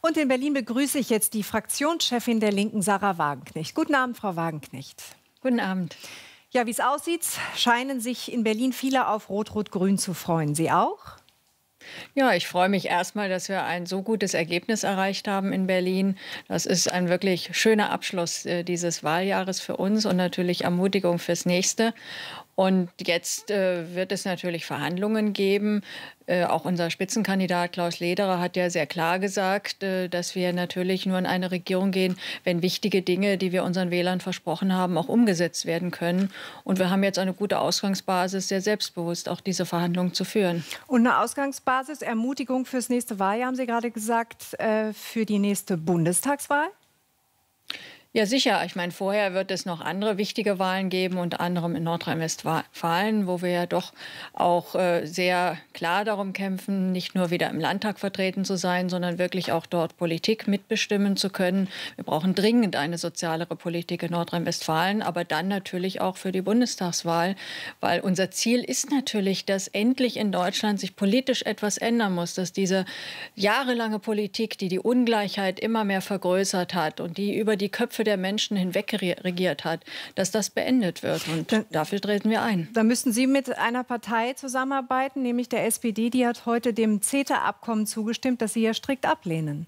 Und in Berlin begrüße ich jetzt die Fraktionschefin der Linken, Sarah Wagenknecht. Guten Abend, Frau Wagenknecht. Guten Abend. Ja, wie es aussieht, scheinen sich in Berlin viele auf Rot-Rot-Grün zu freuen. Sie auch? Ja, ich freue mich erstmal, dass wir ein so gutes Ergebnis erreicht haben in Berlin. Das ist ein wirklich schöner Abschluss äh, dieses Wahljahres für uns und natürlich Ermutigung fürs nächste. Und jetzt äh, wird es natürlich Verhandlungen geben. Äh, auch unser Spitzenkandidat Klaus Lederer hat ja sehr klar gesagt, äh, dass wir natürlich nur in eine Regierung gehen, wenn wichtige Dinge, die wir unseren Wählern versprochen haben, auch umgesetzt werden können. Und wir haben jetzt eine gute Ausgangsbasis, sehr selbstbewusst auch diese Verhandlungen zu führen. Und eine Ausgangsbasis, Ermutigung fürs nächste Wahljahr, haben Sie gerade gesagt, äh, für die nächste Bundestagswahl? Ja, sicher. Ich meine, vorher wird es noch andere wichtige Wahlen geben, unter anderem in Nordrhein-Westfalen, wo wir ja doch auch äh, sehr klar darum kämpfen, nicht nur wieder im Landtag vertreten zu sein, sondern wirklich auch dort Politik mitbestimmen zu können. Wir brauchen dringend eine sozialere Politik in Nordrhein-Westfalen, aber dann natürlich auch für die Bundestagswahl, weil unser Ziel ist natürlich, dass endlich in Deutschland sich politisch etwas ändern muss, dass diese jahrelange Politik, die die Ungleichheit immer mehr vergrößert hat und die über die Köpfe der Menschen hinweg regiert hat, dass das beendet wird. Und dann, dafür treten wir ein. Da müssten Sie mit einer Partei zusammenarbeiten, nämlich der SPD. Die hat heute dem CETA-Abkommen zugestimmt, das Sie ja strikt ablehnen.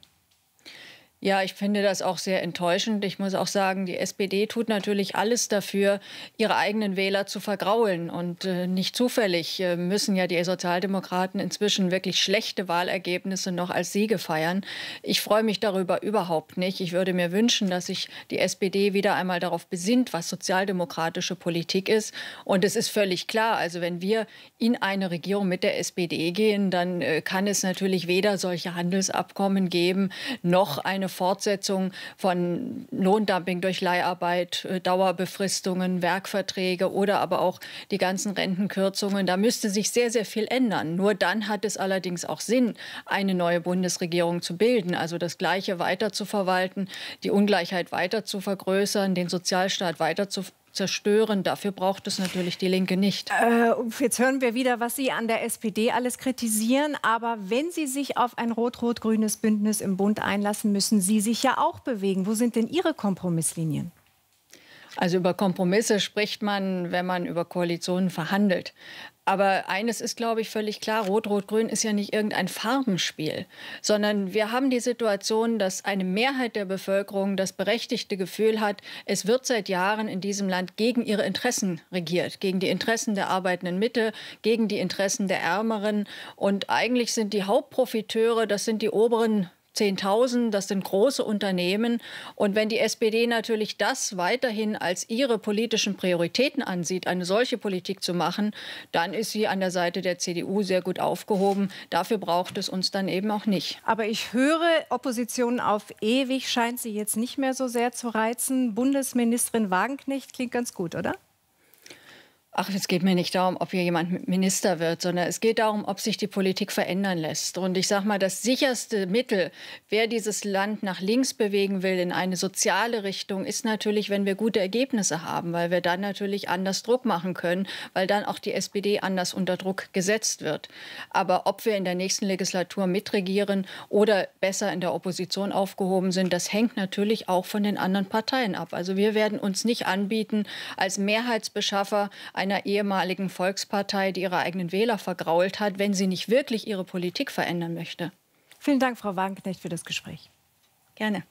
Ja, ich finde das auch sehr enttäuschend. Ich muss auch sagen, die SPD tut natürlich alles dafür, ihre eigenen Wähler zu vergraulen. Und äh, nicht zufällig äh, müssen ja die Sozialdemokraten inzwischen wirklich schlechte Wahlergebnisse noch als Siege feiern. Ich freue mich darüber überhaupt nicht. Ich würde mir wünschen, dass sich die SPD wieder einmal darauf besinnt, was sozialdemokratische Politik ist. Und es ist völlig klar, also wenn wir in eine Regierung mit der SPD gehen, dann äh, kann es natürlich weder solche Handelsabkommen geben, noch eine Fortsetzung von Lohndumping durch Leiharbeit, äh, Dauerbefristungen, Werkverträge oder aber auch die ganzen Rentenkürzungen. Da müsste sich sehr, sehr viel ändern. Nur dann hat es allerdings auch Sinn, eine neue Bundesregierung zu bilden, also das Gleiche weiter zu verwalten, die Ungleichheit weiter zu vergrößern, den Sozialstaat weiter zu zerstören. Dafür braucht es natürlich die Linke nicht. Äh, jetzt hören wir wieder, was Sie an der SPD alles kritisieren. Aber wenn Sie sich auf ein rot-rot-grünes Bündnis im Bund einlassen, müssen Sie sich ja auch bewegen. Wo sind denn Ihre Kompromisslinien? Also über Kompromisse spricht man, wenn man über Koalitionen verhandelt. Aber eines ist, glaube ich, völlig klar, Rot-Rot-Grün ist ja nicht irgendein Farbenspiel, sondern wir haben die Situation, dass eine Mehrheit der Bevölkerung das berechtigte Gefühl hat, es wird seit Jahren in diesem Land gegen ihre Interessen regiert, gegen die Interessen der arbeitenden Mitte, gegen die Interessen der Ärmeren. Und eigentlich sind die Hauptprofiteure, das sind die oberen 10.000, das sind große Unternehmen. Und wenn die SPD natürlich das weiterhin als ihre politischen Prioritäten ansieht, eine solche Politik zu machen, dann ist sie an der Seite der CDU sehr gut aufgehoben. Dafür braucht es uns dann eben auch nicht. Aber ich höre, Opposition auf ewig scheint sie jetzt nicht mehr so sehr zu reizen. Bundesministerin Wagenknecht klingt ganz gut, oder? Ach, es geht mir nicht darum, ob hier jemand Minister wird, sondern es geht darum, ob sich die Politik verändern lässt. Und ich sage mal, das sicherste Mittel, wer dieses Land nach links bewegen will, in eine soziale Richtung, ist natürlich, wenn wir gute Ergebnisse haben, weil wir dann natürlich anders Druck machen können, weil dann auch die SPD anders unter Druck gesetzt wird. Aber ob wir in der nächsten Legislatur mitregieren oder besser in der Opposition aufgehoben sind, das hängt natürlich auch von den anderen Parteien ab. Also wir werden uns nicht anbieten, als Mehrheitsbeschaffer einer ehemaligen Volkspartei, die ihre eigenen Wähler vergrault hat, wenn sie nicht wirklich ihre Politik verändern möchte. Vielen Dank, Frau Wagenknecht, für das Gespräch. Gerne.